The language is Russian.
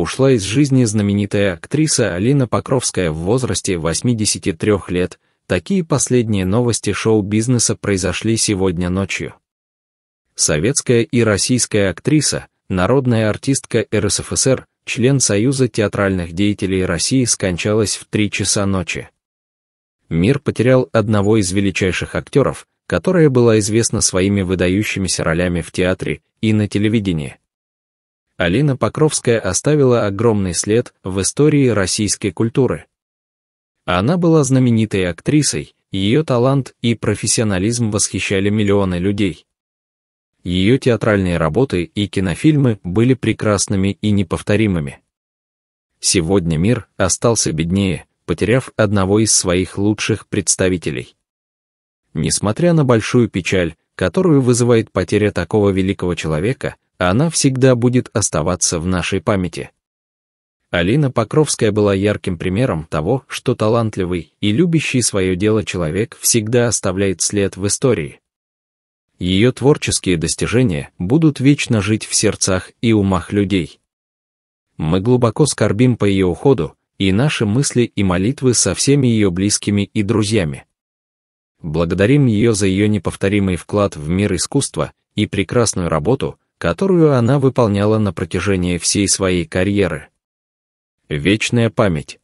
ушла из жизни знаменитая актриса Алина Покровская в возрасте 83 лет. Такие последние новости шоу-бизнеса произошли сегодня ночью. Советская и российская актриса, народная артистка РСФСР, член Союза театральных деятелей России скончалась в 3 часа ночи. Мир потерял одного из величайших актеров, которая была известна своими выдающимися ролями в театре и на телевидении. Алина Покровская оставила огромный след в истории российской культуры. Она была знаменитой актрисой, ее талант и профессионализм восхищали миллионы людей. Ее театральные работы и кинофильмы были прекрасными и неповторимыми. Сегодня мир остался беднее, потеряв одного из своих лучших представителей. Несмотря на большую печаль, которую вызывает потеря такого великого человека, она всегда будет оставаться в нашей памяти. Алина Покровская была ярким примером того, что талантливый и любящий свое дело человек всегда оставляет след в истории. Ее творческие достижения будут вечно жить в сердцах и умах людей. Мы глубоко скорбим по ее уходу, и наши мысли и молитвы со всеми ее близкими и друзьями. Благодарим ее за ее неповторимый вклад в мир искусства и прекрасную работу – которую она выполняла на протяжении всей своей карьеры. Вечная память.